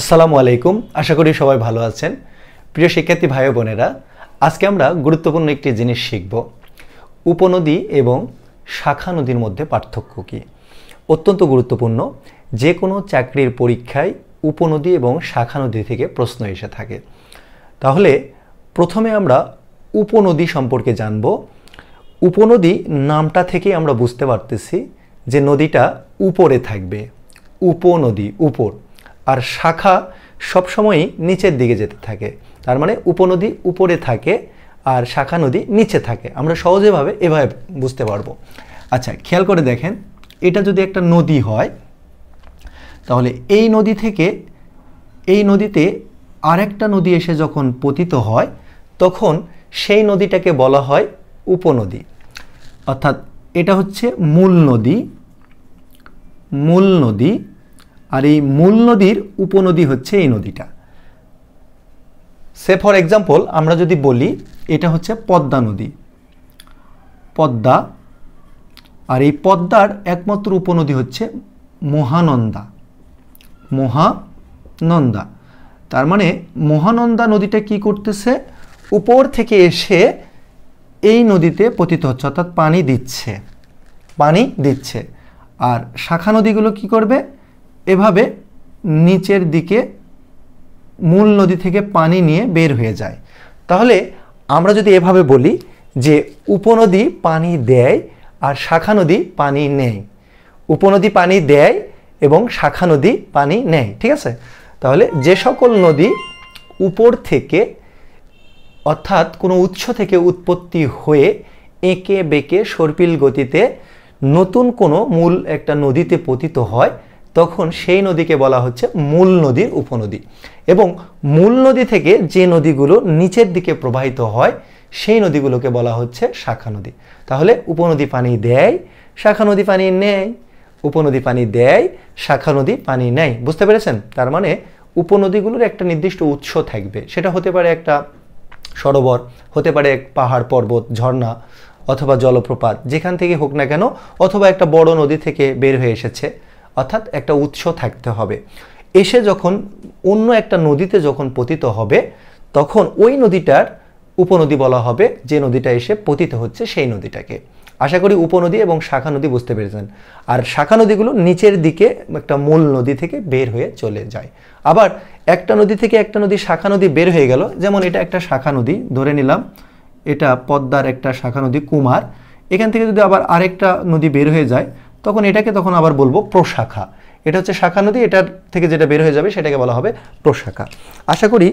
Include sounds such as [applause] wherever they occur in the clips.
আসসালামু আলাইকুম আশা করি সবাই ভালো আছেন প্রিয় শিক্ষার্থী ভাই বোনেরা আজকে আমরা গুরুত্বপূর্ণ একটি জিনিস শিখব উপনদী এবং শাখা নদীর মধ্যে পার্থক্য কি অত্যন্ত গুরুত্বপূর্ণ যে কোনো চাকরির পরীক্ষায় উপনদী এবং শাখা নদী থেকে প্রশ্ন এসে থাকে তাহলে প্রথমে আমরা উপনদী সম্পর্কে জানব উপনদী নামটা থেকেই আমরা বুঝতে পারতেছি যে নদীটা উপরে থাকবে উপনদী উপর আর শাখা সবসময়ই নিচের দিকে যেতে থাকে তার মানে উপনদী উপরে থাকে আর শাখা নদী নিচে থাকে আমরা সহজেভাবে এভাবে বুঝতে পারবো আচ্ছা খেয়াল করে দেখেন এটা যদি একটা নদী হয় তাহলে এই নদী থেকে এই নদীতে আরেকটা নদী এসে যখন পতিত হয় তখন সেই নদীটাকে বলা হয় উপনদী অর্থাৎ এটা হচ্ছে মূল নদী মূল নদী আর এই মূল নদীর উপনদী হচ্ছে এই নদীটা সে ফর এক্সাম্পল আমরা যদি বলি এটা হচ্ছে পদ্মা নদী পদ্মা আর এই পদ্মার একমাত্র উপনদী হচ্ছে মহানন্দা মহানন্দা তার মানে মহানন্দা নদীটা কি করতেছে উপর থেকে এসে এই নদীতে পতিত হচ্ছে অর্থাৎ পানি দিচ্ছে পানি দিচ্ছে আর শাখা নদীগুলো কি করবে এভাবে নিচের দিকে মূল নদী থেকে পানি নিয়ে বের হয়ে যায় তাহলে আমরা যদি এভাবে বলি যে উপনদী পানি দেয় আর শাখা নদী পানি নেয় উপনদী পানি দেয় এবং শাখা নদী পানি নেয় ঠিক আছে তাহলে যে সকল নদী উপর থেকে অর্থাৎ কোনো উৎস থেকে উৎপত্তি হয়ে এঁকে বেঁকে সর্পিল গতিতে নতুন কোনো মূল একটা নদীতে পতিত হয় তখন সেই নদীকে বলা হচ্ছে মূল নদীর উপনদী এবং মূল নদী থেকে যে নদীগুলো নিচের দিকে প্রবাহিত হয় সেই নদীগুলোকে বলা হচ্ছে শাখা নদী তাহলে উপনদী পানি দেয় শাখা নদী পানি নেয় উপনদী পানি দেয় শাখা নদী পানি নেয় বুঝতে পেরেছেন তার মানে উপনদীগুলোর একটা নির্দিষ্ট উৎস থাকবে সেটা হতে পারে একটা সরোবর হতে পারে এক পাহাড় পর্বত ঝর্ণা অথবা জলপ্রপাত যেখান থেকে হোক না কেন অথবা একটা বড় নদী থেকে বের হয়ে এসেছে অর্থাৎ একটা উৎস থাকতে হবে এসে যখন অন্য একটা নদীতে যখন পতিত হবে তখন ওই নদীটার উপনদী বলা হবে যে নদীটা এসে পতিত হচ্ছে সেই নদীটাকে আশা করি উপনদী এবং শাখা নদী বুঝতে পেরেছেন আর শাখা নদীগুলো নিচের দিকে একটা মূল নদী থেকে বের হয়ে চলে যায় আবার একটা নদী থেকে একটা নদী শাখা নদী বের হয়ে গেল যেমন এটা একটা শাখা নদী ধরে নিলাম এটা পদ্মার একটা শাখা নদী কুমার এখান থেকে যদি আবার আরেকটা নদী বের হয়ে যায় তখন এটাকে তখন আবার বলবো প্রশাখা এটা হচ্ছে শাখা নদী এটার থেকে যেটা বের হয়ে যাবে সেটাকে বলা হবে প্রশাখা আশা করি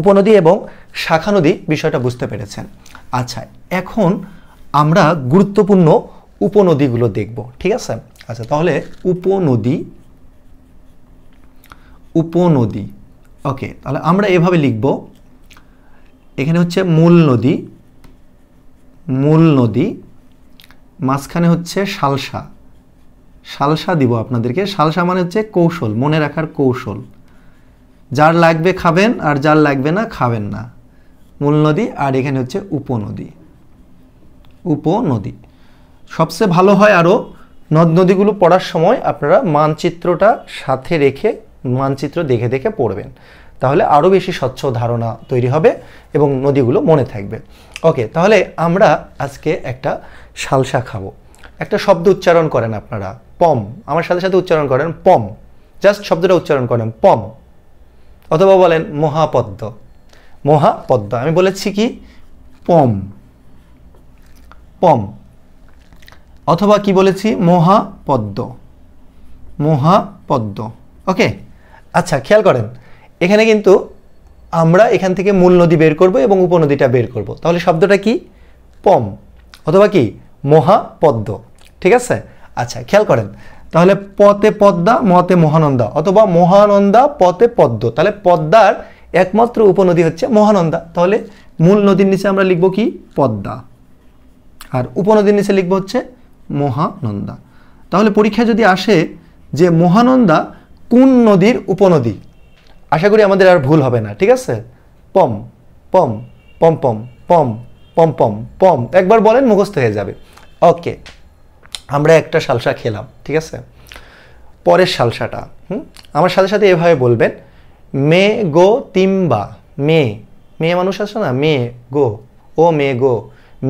উপনদী এবং শাখা নদী বিষয়টা বুঝতে পেরেছেন আচ্ছা এখন আমরা গুরুত্বপূর্ণ উপনদীগুলো দেখব ঠিক আছে আচ্ছা তাহলে উপনদী উপনদী ওকে তাহলে আমরা এভাবে লিখব এখানে হচ্ছে মূল নদী মূল নদী মাঝখানে হচ্ছে সালসা সালসা দিব আপনাদেরকে সালসা মানে হচ্ছে কৌশল মনে রাখার কৌশল যার লাগবে খাবেন আর যার লাগবে না খাবেন না মূল নদী আর এখানে হচ্ছে উপনদী উপনদী সবচেয়ে ভালো হয় আরও নদ নদীগুলো পড়ার সময় আপনারা মানচিত্রটা সাথে রেখে মানচিত্র দেখে দেখে পড়বেন তাহলে আরও বেশি স্বচ্ছ ধারণা তৈরি হবে এবং নদীগুলো মনে থাকবে ওকে তাহলে আমরা আজকে একটা সালসা খাবো একটা শব্দ উচ্চারণ করেন আপনারা পম আমার সাথে সাথে উচ্চারণ করেন পম জাস্ট শব্দটা উচ্চারণ করেন পম অথবা বলেন মহাপদ্ম মহাপদ্ম আমি বলেছি কি পম পম অথবা কি বলেছি মহাপদ্ম মহাপদ্ম ওকে আচ্ছা খেয়াল করেন এখানে কিন্তু আমরা এখান থেকে মূল নদী বের করব এবং উপনদীটা বের করব তাহলে শব্দটা কি পম অথবা কি মহাপদ্ম ঠিক আছে আচ্ছা খেয়াল করেন তাহলে পতে পদ্মা মতে মহানন্দা অথবা মহানন্দা পতে পদ্ম তাহলে পদ্মার একমাত্র উপনদী হচ্ছে মহানন্দা তাহলে মূল নদীর নিচে আমরা লিখব কি পদ্মা আর উপনদীর নিচে লিখব হচ্ছে মহানন্দা তাহলে পরীক্ষায় যদি আসে যে মহানন্দা কোন নদীর উপনদী আশা করি আমাদের আর ভুল হবে না ঠিক আছে পম পম পম পম পম পম পম পম একবার বলেন মুখস্থ হয়ে যাবে ওকে আমরা একটা সালসা খেলাম ঠিক আছে পরের সালসাটা হুম আমার সাথে সাথে এভাবে বলবেন মে গো তিম্বা মে মেয়ে মানুষ আছে না মে গো ও মে গো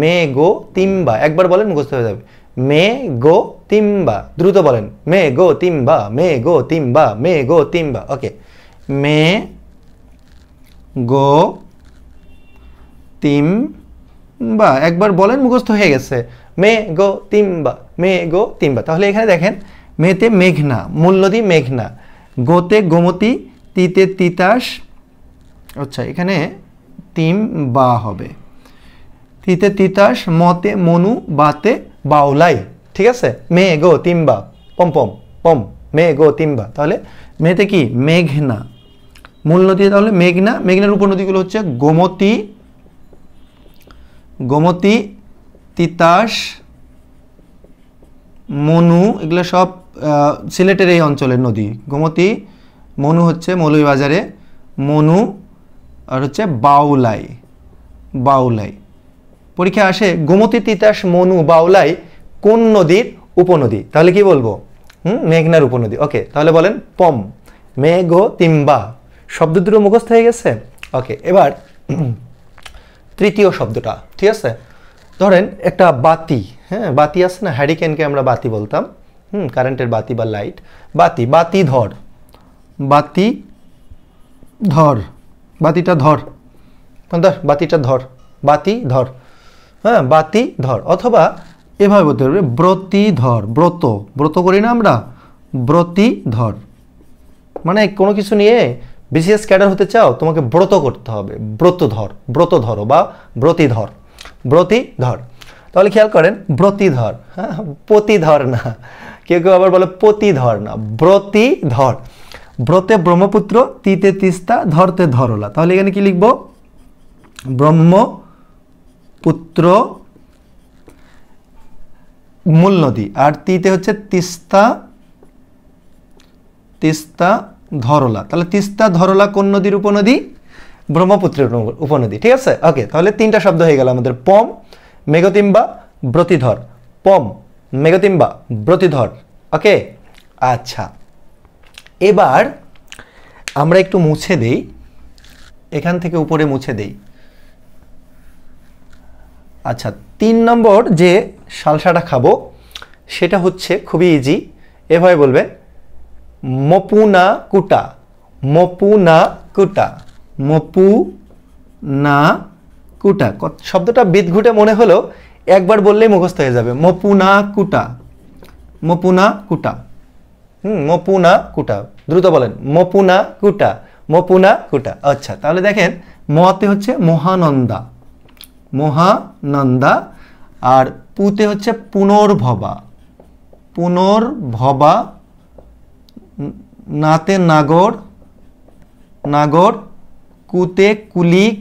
মে গো তিম্বা একবার বলেন মুখস্থ হয়ে যাবে মে গো তিম্বা দ্রুত বলেন মে গো তিম্বা মে গো তিম্বা মে গো তিম্বা ওকে মে গো তিম বা একবার বলেন মুখস্থ হয়ে গেছে মে গো তিম্বা মে গো তিম্বা তাহলে এখানে দেখেন মেতে মেঘনা মূল নদী মেঘনা গোতে গোমতি তিতে তিতাস আচ্ছা এখানে তিম বা হবে তিতে তিতাস মতে মনু বাতে বাউলাই ঠিক আছে মে গো তিম্বা পম পম পম মে গো তিম্বা তাহলে মেতে কি মেঘনা মূল নদী তাহলে মেঘনা মেঘনার উপনদীগুলো হচ্ছে গোমতী গোমতী তিতাস মনু এগুলো সব সিলেটের এই অঞ্চলের নদী গোমতী মনু হচ্ছে বাজারে মনু আর হচ্ছে বাউলাই বাউলাই পরীক্ষা আসে গোমতী তিতাস মনু বাউলাই কোন নদীর উপনদী তাহলে কি বলবো হুম মেঘনার উপনদী ওকে তাহলে বলেন পম মেঘ তিম্বা শব্দ দুটো মুখস্থ হয়ে গেছে ওকে এবার [clears throat] তৃতীয় শব্দটা ঠিক আছে ধরেন একটা বাতি হ্যাঁ বাতি আছে না হ্যারিকেনকে আমরা বাতি বলতাম হুম কারেন্টের বাতি বা লাইট বাতি বাতি ধর বাতি ধর বাতিটা ধর ধর বাতিটা ধর বাতি ধর হ্যাঁ বাতি ধর অথবা এভাবে বলতে পারবে ব্রতি ধর ব্রত ব্রত করি না আমরা ব্রতি ধর মানে কোনো কিছু নিয়ে বিসিএস ক্যাডার হতে চাও তোমাকে ব্রত করতে হবে ব্রত ধর ব্রত ধরো বা ব্রতি ধর ব্রতিধর তাহলে খেয়াল করেন ব্রতিধর হ্যাঁ পতিধর না কেউ কেউ আবার বলে পতিধর না ব্রতিধর ব্রতে ব্রহ্মপুত্র তিতে তিস্তা ধরতে ধরলা তাহলে এখানে কি লিখব ব্রহ্মপুত্র মূল নদী আর তিতে হচ্ছে তিস্তা তিস্তা ধরলা তাহলে তিস্তা ধরলা কোন নদীর উপনদী ব্রহ্মপুত্রের উপনদী ঠিক আছে ওকে তাহলে তিনটা শব্দ হয়ে গেল আমাদের পম মেঘতিম্বা ব্রতিধর পম মেঘতিম্বা ব্রতিধর ওকে আচ্ছা এবার আমরা একটু মুছে দেই এখান থেকে উপরে মুছে দেই আচ্ছা তিন নম্বর যে সালসাটা খাবো সেটা হচ্ছে খুবই ইজি এভাবে বলবেন মপুনা কুটা মপুনা কুটা মপু না কুটা শব্দটা বিদঘুটে মনে হলেও একবার বললেই মুখস্থ হয়ে যাবে মপুনা কুটা মপুনা কুটা হুম মপুনা কুটা দ্রুত বলেন মপুনা কুটা মপুনা কুটা আচ্ছা তাহলে দেখেন মতে হচ্ছে মহানন্দা মহানন্দা আর পুতে হচ্ছে পুনর্ভবা পুনর্ভবা নাতে নাগর নাগর কুতে কুলিক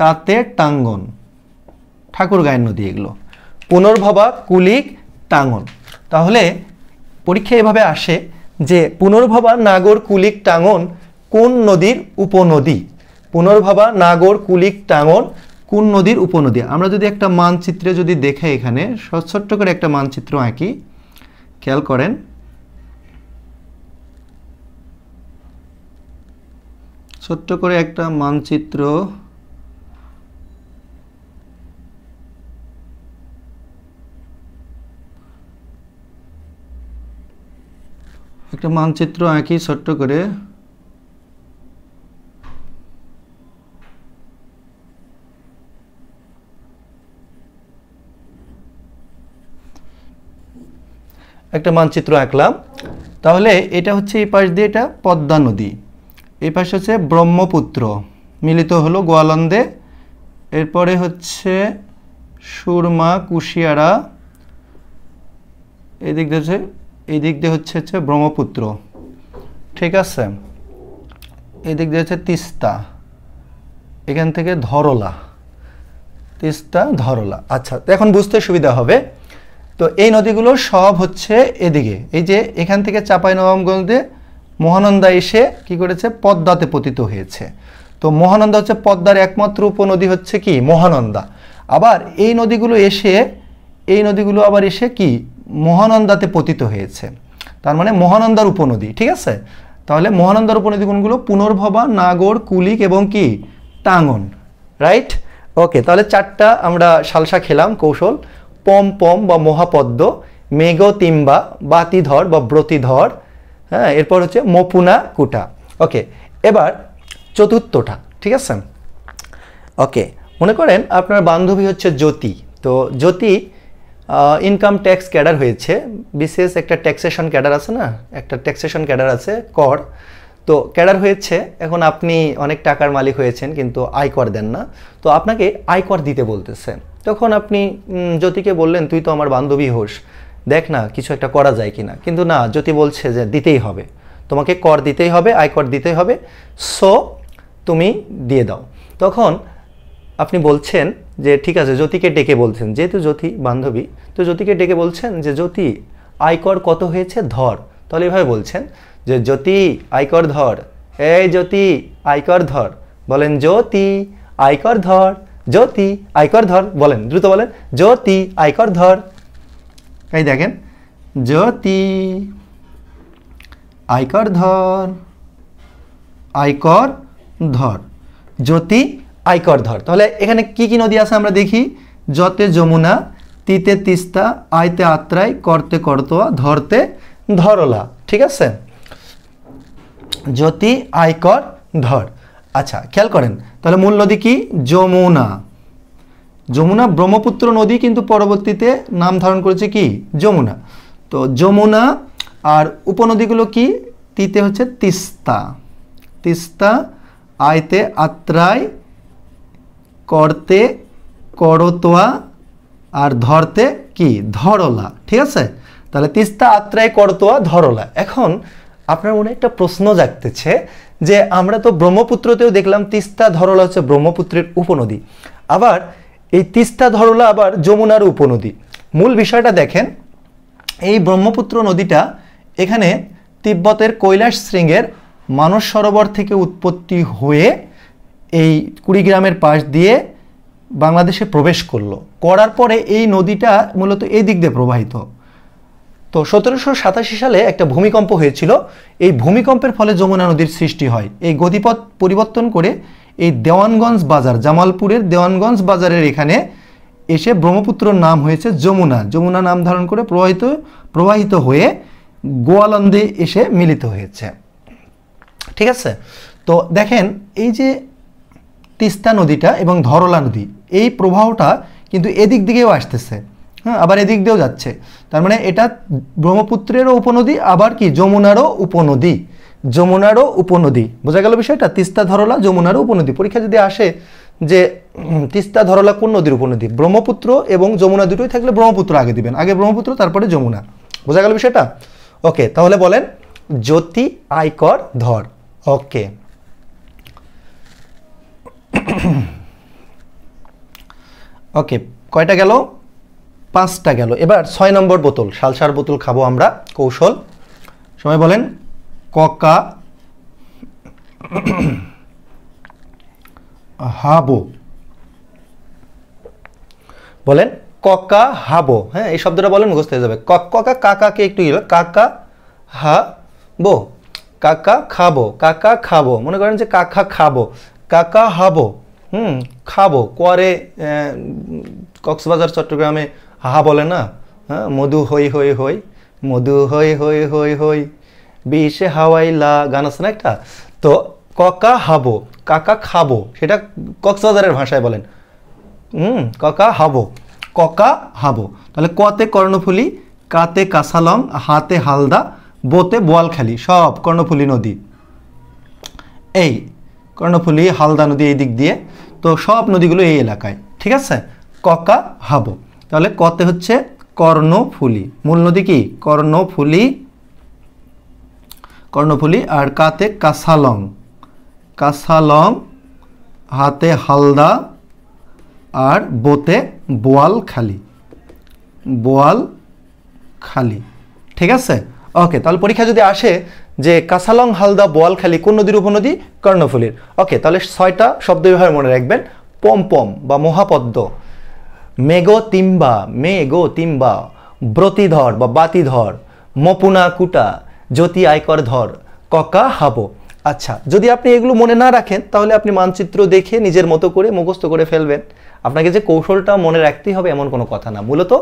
তাতে টাঙ্গন ঠাকুর গায়ের নদী এগুলো পুনর্ভবা কুলিক টাঙ্গন তাহলে পরীক্ষা এভাবে আসে যে পুনর্ভবা নাগর কুলিক টাঙ্গন কোন নদীর উপনদী পুনর্ভবা নাগর কুলিক টাঙ্গন কোন নদীর উপনদী আমরা যদি একটা মানচিত্রে যদি দেখে এখানে সচ্ছট্ট করে একটা মানচিত্র আঁকি খেয়াল করেন ছোট্ট করে একটা মানচিত্র একটা মানচিত্র আঁকি ছোট্ট করে একটা মানচিত্র আঁকলাম তাহলে এটা হচ্ছে এই পাশ দিয়ে এটা পদ্মা নদী এই পাশে হচ্ছে ব্রহ্মপুত্র মিলিত হলো গোয়ালন্দে এরপরে হচ্ছে সুরমা কুশিয়ারা এদিক দিয়ে হচ্ছে এই দিক দিয়ে হচ্ছে হচ্ছে ব্রহ্মপুত্র ঠিক আছে এদিক দিয়ে হচ্ছে তিস্তা এখান থেকে ধরলা তিস্তা ধরলা আচ্ছা এখন বুঝতে সুবিধা হবে তো এই নদীগুলো সব হচ্ছে এদিকে এই যে এখান থেকে চাঁপাই নবমগঞ্জে মহানন্দা এসে কি করেছে পদ্মাতে পতিত হয়েছে তো মহানন্দা হচ্ছে পদ্মার একমাত্র উপনদী হচ্ছে কি মহানন্দা আবার এই নদীগুলো এসে এই নদীগুলো আবার এসে কি মহানন্দাতে পতিত হয়েছে তার মানে মহানন্দার উপনদী ঠিক আছে তাহলে মহানন্দার উপনদী কোনগুলো পুনর্ভবা নাগর কুলিক এবং কি টাঙ্গন রাইট ওকে তাহলে চারটা আমরা সালসা খেলাম কৌশল পম পম বা মহাপদ্ম মেঘ তিম্বা বাতিধর বা ব্রতিধর হ্যাঁ এরপর হচ্ছে মপুনা কুটা ওকে এবার চতুর্থটা ঠিক আছে ওকে মনে করেন আপনার বান্ধবী হচ্ছে জ্যোতি তো জ্যোতি ইনকাম ট্যাক্স ক্যাডার হয়েছে বিশেষ একটা ট্যাক্সেশন ক্যাডার আছে না একটা ট্যাক্সেশন ক্যাডার আছে কর তো ক্যাডার হয়েছে এখন আপনি অনেক টাকার মালিক হয়েছেন কিন্তু আয়কর দেন না তো আপনাকে আয়কর দিতে বলতেছে তখন আপনি জ্যোতিকে বললেন তুই তো আমার বান্ধবী হোস দেখ না কিছু একটা করা যায় কি না কিন্তু না জ্যোতি বলছে যে দিতেই হবে তোমাকে কর দিতেই হবে আয়কর দিতেই হবে সো তুমি দিয়ে দাও তখন আপনি বলছেন যে ঠিক আছে জ্যোতিকে ডেকে বলছেন যেহেতু জ্যোতি বান্ধবী তো জ্যোতিকে ডেকে বলছেন যে জ্যোতি আয়কর কত হয়েছে ধর তাহলে এভাবে বলছেন যে জ্যোতি আয়কর ধর এই জ্যোতি আয়কর ধর বলেন জ্যোতি আয়কর ধর জ্যোতি আয়কর ধর বলেন দ্রুত বলেন জ্যোতি আয়কর ধর এই দেখেন জ্যোতি আয়কর ধর আয়কর ধর জ্যোতি আয়কর ধর তাহলে এখানে কি কি নদী আছে আমরা দেখি যতে যমুনা তিতে তিস্তা আয়তে আত্রাই করতে করতোয়া ধরতে ধরলা ঠিক আছে জ্যোতি আয়কর ধর আচ্ছা খেয়াল করেন তাহলে মূল নদী কি যমুনা যমুনা ব্রহ্মপুত্র নদী কিন্তু পরবর্তীতে নাম ধারণ করেছে কি যমুনা তো যমুনা আর উপনদীগুলো কি তিতে হচ্ছে তিস্তা তিস্তা আয়তে আত্রায় করতে করতোয়া আর ধরতে কি ধরলা ঠিক আছে তাহলে তিস্তা আত্রায় করতোয়া ধরলা এখন আপনার মনে একটা প্রশ্ন জাগতেছে যে আমরা তো ব্রহ্মপুত্রতেও দেখলাম তিস্তা ধরলা হচ্ছে ব্রহ্মপুত্রের উপনদী আবার এই তিস্তা ধরলা আবার যমুনার উপনদী মূল বিষয়টা দেখেন এই ব্রহ্মপুত্র নদীটা এখানে তিব্বতের কৈলাস শৃঙ্গের মানস সরোবর থেকে উৎপত্তি হয়ে এই কুড়িগ্রামের পাশ দিয়ে বাংলাদেশে প্রবেশ করলো করার পরে এই নদীটা মূলত এই দিক দিয়ে প্রবাহিত তো সতেরোশো সাতাশি সালে একটা ভূমিকম্প হয়েছিল এই ভূমিকম্পের ফলে যমুনা নদীর সৃষ্টি হয় এই গতিপথ পরিবর্তন করে এই দেওয়ানগঞ্জ বাজার জামালপুরের দেওয়ানগঞ্জ বাজারের এখানে এসে ব্রহ্মপুত্রর নাম হয়েছে যমুনা যমুনা নাম ধারণ করে প্রবাহিত প্রবাহিত হয়ে গোয়ালন্দে এসে মিলিত হয়েছে ঠিক আছে তো দেখেন এই যে তিস্তা নদীটা এবং ধরলা নদী এই প্রবাহটা কিন্তু এদিক দিকেও আসতেছে হ্যাঁ আবার এদিক দিয়েও যাচ্ছে তার মানে এটা ব্রহ্মপুত্রেরও উপনদী আবার কি যমুনারও উপনদী যমুনারও উপনদী বোঝা গেল বিষয়টা তিস্তা ধরলা যমুনারও উপনদী পরীক্ষা যদি আসে যে তিস্তা ধরলা কোন নদীর উপনদী ব্রহ্মপুত্র এবং যমুনা দুটোই থাকলে ব্রহ্মপুত্র আগে দিবেন আগে ব্রহ্মপুত্র তারপরে যমুনা বোঝা গেল বিষয়টা ওকে তাহলে বলেন জ্যোতি আয়কর ধর ওকে [clears throat] ওকে কয়টা গেল পাঁচটা গেল এবার ছয় নম্বর বোতল সালসার বোতল খাবো আমরা কৌশল সময় বলেন ককা হাবো বলেন ককা হাবো হ্যাঁ এই শব্দটা বলেন মুখস্থ হয়ে যাবে ককা কাকাকে একটু গেল ইয়ে কাকা হাবো কাকা খাবো কাকা খাবো মনে করেন যে কাকা খাবো কাকা হাবো হুম খাবো কোয়ারে কক্সবাজার চট্টগ্রামে হা বলে না হ্যাঁ মধু হই হই হই মধু হই হই হই হই হাওয়াই হাওয়াইলা গান আছে না একটা তো ককা হাবো কাকা খাবো সেটা কক্সবাজারের ভাষায় বলেন হুম ককা হাবো ককা হাবো তাহলে কতে কর্ণফুলি কাতে কাসালং হাতে হালদা বোতে বোয়ালখালি সব কর্ণফুলি নদী এই কর্ণফুলি হালদা নদী এই দিক দিয়ে তো সব নদীগুলো এই এলাকায় ঠিক আছে ককা হাবো তাহলে কতে হচ্ছে কর্ণফুলি মূল নদী কি কর্ণফুলি কর্ণফুলি আর কাতে কাসালং কাসালং হাতে হালদা আর বোতে বোয়াল খালি বোয়াল খালি ঠিক আছে ওকে তাহলে পরীক্ষা যদি আসে যে কাসালং হালদা খালি কোন নদীর উপনদী কর্ণফুলির ওকে তাহলে ছয়টা শব্দ ব্যবহার মনে রাখবেন পম বা মহাপদ্ম মেগো তিম্বা মেগো তিম্বা ব্রতিধর বা বাতিধর মপুনা কুটা জ্যোতি আয়কর ধর ককা হাবো আচ্ছা যদি আপনি এগুলো মনে না রাখেন তাহলে আপনি মানচিত্র দেখে নিজের মতো করে মুখস্থ করে ফেলবেন আপনাকে যে কৌশলটা মনে রাখতেই হবে এমন কোনো কথা না মূলত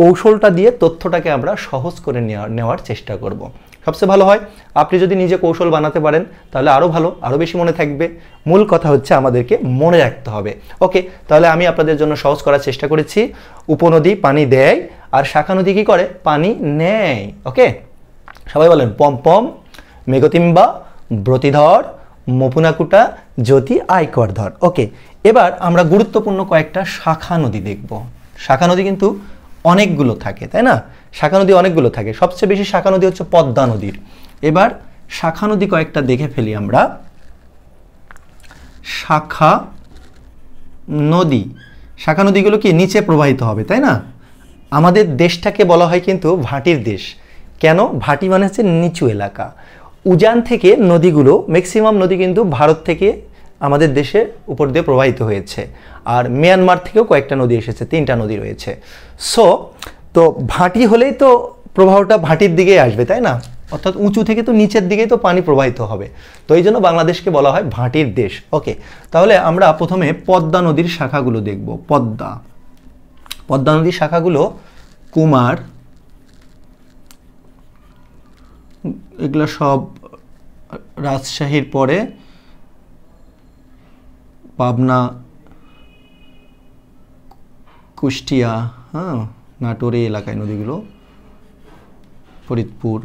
কৌশলটা দিয়ে তথ্যটাকে আমরা সহজ করে নেওয়ার চেষ্টা করব। সবচেয়ে ভালো হয় আপনি যদি নিজে কৌশল বানাতে পারেন তাহলে আরও ভালো আরও বেশি মনে থাকবে মূল কথা হচ্ছে আমাদেরকে মনে রাখতে হবে ওকে তাহলে আমি আপনাদের জন্য সহজ করার চেষ্টা করেছি উপনদী পানি দেয় আর শাখা নদী কী করে পানি নেয় ওকে সবাই বলেন পম মেঘতিম্বা ব্রতিধর মপুনাকুটা জ্যোতি ধর ওকে এবার আমরা গুরুত্বপূর্ণ কয়েকটা শাখা নদী দেখব শাখা নদী কিন্তু অনেকগুলো থাকে তাই না শাখা নদী অনেকগুলো থাকে সবচেয়ে বেশি শাখা নদী হচ্ছে পদ্মা নদীর এবার শাখা নদী কয়েকটা দেখে ফেলি আমরা শাখা নদী শাখা নদীগুলো কি নিচে প্রবাহিত হবে তাই না আমাদের দেশটাকে বলা হয় কিন্তু ভাটির দেশ কেন ভাটি মানে হচ্ছে নিচু এলাকা উজান থেকে নদীগুলো ম্যাক্সিমাম নদী কিন্তু ভারত থেকে আমাদের দেশের উপর দিয়ে প্রবাহিত হয়েছে আর মিয়ানমার থেকেও কয়েকটা নদী এসেছে তিনটা নদী রয়েছে সো তো ভাটি হলেই তো প্রবাহটা ভাটির দিকেই আসবে তাই না অর্থাৎ উঁচু থেকে তো নিচের দিকেই তো পানি প্রবাহিত হবে তো এই জন্য বাংলাদেশকে বলা হয় ভাটির দেশ ওকে তাহলে আমরা প্রথমে পদ্মা নদীর শাখাগুলো দেখব পদ্মা পদ্মা নদীর শাখাগুলো কুমার এগুলো সব রাজশাহীর পরে পাবনা কুষ্টিয়া হ্যাঁ নাটোরে এলাকায় নদীগুলো ফরিদপুর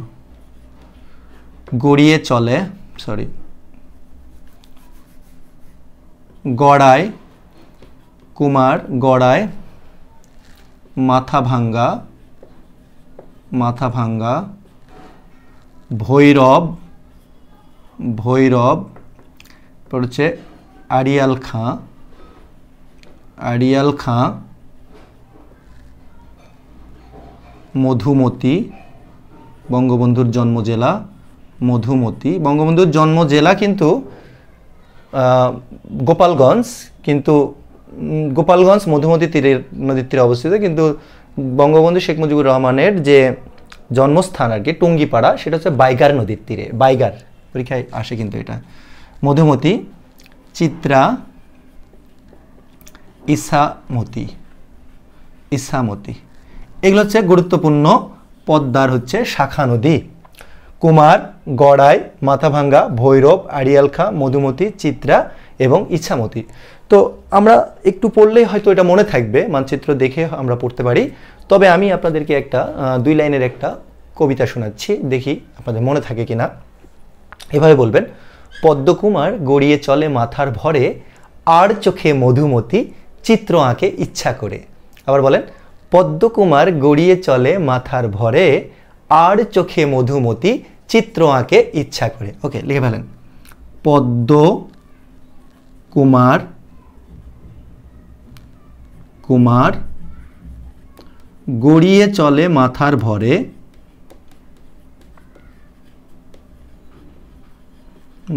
গড়িয়ে চলে সরি গড়ায় কুমার গড়ায় মাথা ভাঙ্গা ভৈরব ভৈরব তারপর আড়িয়াল খাঁ আড়িয়াল খাঁ মধুমতি বঙ্গবন্ধুর জন্ম জেলা মধুমতি বঙ্গবন্ধুর জন্ম জেলা কিন্তু গোপালগঞ্জ কিন্তু গোপালগঞ্জ মধুমতি তীরের নদীর তীরে অবস্থিত কিন্তু বঙ্গবন্ধু শেখ মুজিবুর রহমানের যে জন্মস্থান আর কি টুঙ্গিপাড়া সেটা হচ্ছে বাইগার নদীর তীরে বাইগার পরীক্ষায় আসে কিন্তু এটা মধুমতি চিত্রা ইসামতি ইসামতি এগুলো হচ্ছে গুরুত্বপূর্ণ পদ্মার হচ্ছে শাখা নদী কুমার গড়াই মাথাভাঙ্গা ভৈরব আড়িয়ালখা মধুমতি চিত্রা এবং ইচ্ছামতি তো আমরা একটু পড়লেই হয়তো এটা মনে থাকবে মানচিত্র দেখে আমরা পড়তে পারি তবে আমি আপনাদেরকে একটা দুই লাইনের একটা কবিতা শোনাচ্ছি দেখি আপনাদের মনে থাকে কি না এভাবে বলবেন পদ্মকুমার গড়িয়ে চলে মাথার ভরে আর চোখে মধুমতি চিত্র আঁকে ইচ্ছা করে আবার বলেন পদ্মকুমার গড়িয়ে চলে মাথার ভরে আর চোখে মধুমতি চিত্র আঁকে ইচ্ছা করে ওকে লিখে ফেলেন পদ্ম কুমার কুমার গড়িয়ে চলে মাথার ভরে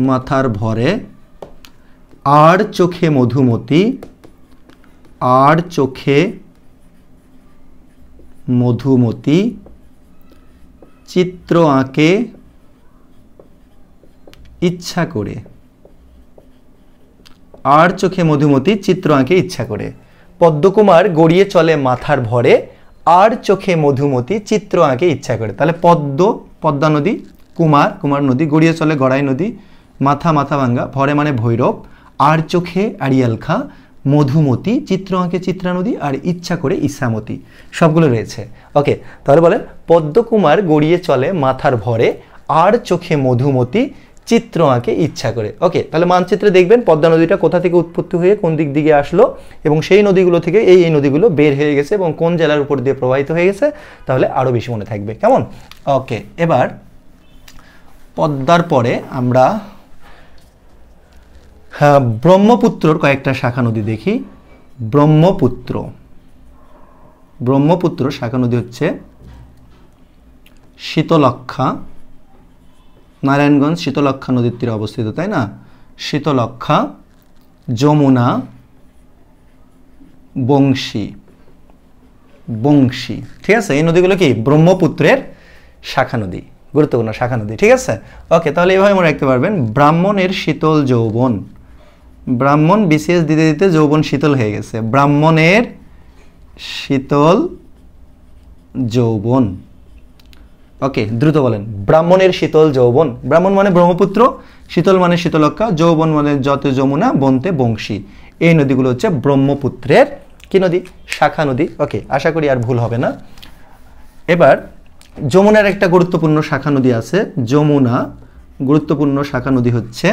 মাথার ভরে আর চোখে মধুমতি আর চোখে মধুমতি চিত্র আঁকে ইচ্ছা করে আর চোখে মধুমতি চিত্র আঁকে ইচ্ছা করে পদ্মকুমার গড়িয়ে চলে মাথার ভরে আর চোখে মধুমতি চিত্র আঁকে ইচ্ছা করে তাহলে পদ্ম পদ্মা নদী কুমার কুমার নদী গড়িয়ে চলে গড়াই নদী মাথা মাথা ভাঙ্গা ভরে মানে ভৈরব আর চোখে আড়িয়ালখা মধুমতি চিত্র আঁকে চিত্রা নদী আর ইচ্ছা করে ইসামতি সবগুলো রয়েছে ওকে তাহলে বলেন পদ্মকুমার গড়িয়ে চলে মাথার ভরে আর চোখে মধুমতি চিত্র আঁকে ইচ্ছা করে ওকে তাহলে মানচিত্রে দেখবেন পদ্মা নদীটা কোথা থেকে উৎপত্তি হয়ে কোন দিক দিকে আসলো এবং সেই নদীগুলো থেকে এই এই নদীগুলো বের হয়ে গেছে এবং কোন জেলার উপর দিয়ে প্রবাহিত হয়ে গেছে তাহলে আরও বেশি মনে থাকবে কেমন ওকে এবার পদ্মার পরে আমরা হ্যাঁ, ব্রহ্মপুত্রর কয়েকটা শাখা নদী দেখি ব্রহ্মপুত্র ব্রহ্মপুত্র শাখা নদী হচ্ছে শীতলক্ষা নারায়ণগঞ্জ শীতলক্ষা নদীর তীরে অবস্থিত তাই না শীতলক্ষা যমুনা বংশী বংশী ঠিক আছে এই নদীগুলো কি ব্রহ্মপুত্রের শাখা নদী গুরুত্বপূর্ণ শাখা নদী ঠিক আছে ওকে তাহলে এইভাবে মনে রাখতে পারবেন ব্রাহ্মণের শীতল যৌবন ব্রাহ্মণ বিসিএস দিতে দিতে যৌবন শীতল হয়ে গেছে ব্রাহ্মণের শীতল যৌবন ওকে দ্রুত বলেন ব্রাহ্মণের শীতল যৌবন ব্রাহ্মণ মানে ব্রহ্মপুত্র শীতল মানে শীতলক্ষা যৌবন মানে যত যমুনা বনতে বংশী এই নদীগুলো হচ্ছে ব্রহ্মপুত্রের কি নদী শাখা নদী ওকে আশা করি আর ভুল হবে না এবার যমুনার একটা গুরুত্বপূর্ণ শাখা নদী আছে যমুনা গুরুত্বপূর্ণ শাখা নদী হচ্ছে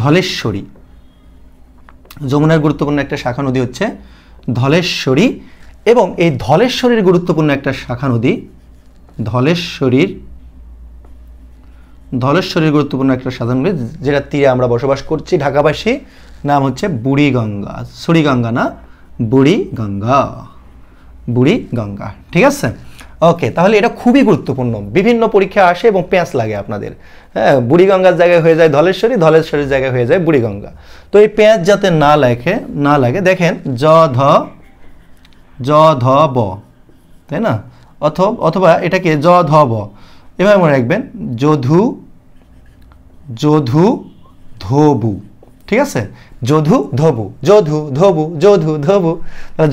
ধলেশ্বরী যমুনার গুরুত্বপূর্ণ একটা শাখা নদী হচ্ছে ধলেশ্বরী এবং এই ধলেশ্বরীর গুরুত্বপূর্ণ একটা শাখা নদী ধলেশ্বরীর ধলেশ্বরীর গুরুত্বপূর্ণ একটা সাধারণ ব্রিজ যেটা তীরে আমরা বসবাস করছি ঢাকাবাসী নাম হচ্ছে বুড়ি বুড়িগঙ্গা সুরিগঙ্গা না বুড়ি গঙ্গা বুড়ি গঙ্গা ঠিক আছে ওকে তাহলে এটা খুবই গুরুত্বপূর্ণ বিভিন্ন পরীক্ষা আসে এবং প্যাঁচ লাগে আপনাদের হ্যাঁ বুড়িগঙ্গার জায়গায় হয়ে যায় ধলেশ্বরী ধলেশ্বরীর জায়গায় হয়ে যায় বুড়ি গঙ্গা তো এই প্যাঁচ যাতে না লেখে না লাগে দেখেন জ ধ জ ধ ব তাই না অথবা অথবা এটাকে জ ধ ব এভাবে মনে রাখবেন যধু যধু ধোবু ঠিক আছে যধু ধবু যধু ধবু যধু ধবু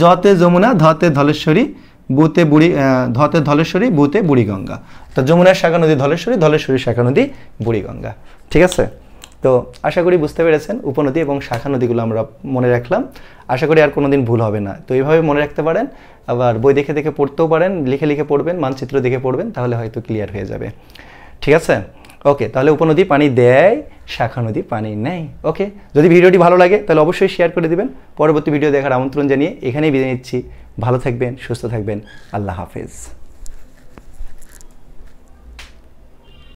জতে যমুনা ধতে ধলেশ্বরী বুতে বুড়ি ধতে ধলেশ্বরী বুতে বুড়িগঙ্গা তো যমুনার শাখা নদী ধলেশ্বরী ধলেশ্বরী শাখা নদী বুড়িগঙ্গা ঠিক আছে তো আশা করি বুঝতে পেরেছেন উপনদী এবং শাখা নদীগুলো আমরা মনে রাখলাম আশা করি আর কোনোদিন ভুল হবে না তো এইভাবে মনে রাখতে পারেন আবার বই দেখে দেখে পড়তেও পারেন লিখে লিখে পড়বেন মানচিত্র দেখে পড়বেন তাহলে হয়তো ক্লিয়ার হয়ে যাবে ঠিক আছে ওকে তাহলে উপনদী পানি দেয় শাখা নদী পানি নেয় ওকে যদি ভিডিওটি ভালো লাগে তাহলে অবশ্যই শেয়ার করে দিবেন পরবর্তী ভিডিও দেখার আমন্ত্রণ জানিয়ে এখানেই বিদায় নিচ্ছি ভালো থাকবেন সুস্থ থাকবেন আল্লাহ হাফেজ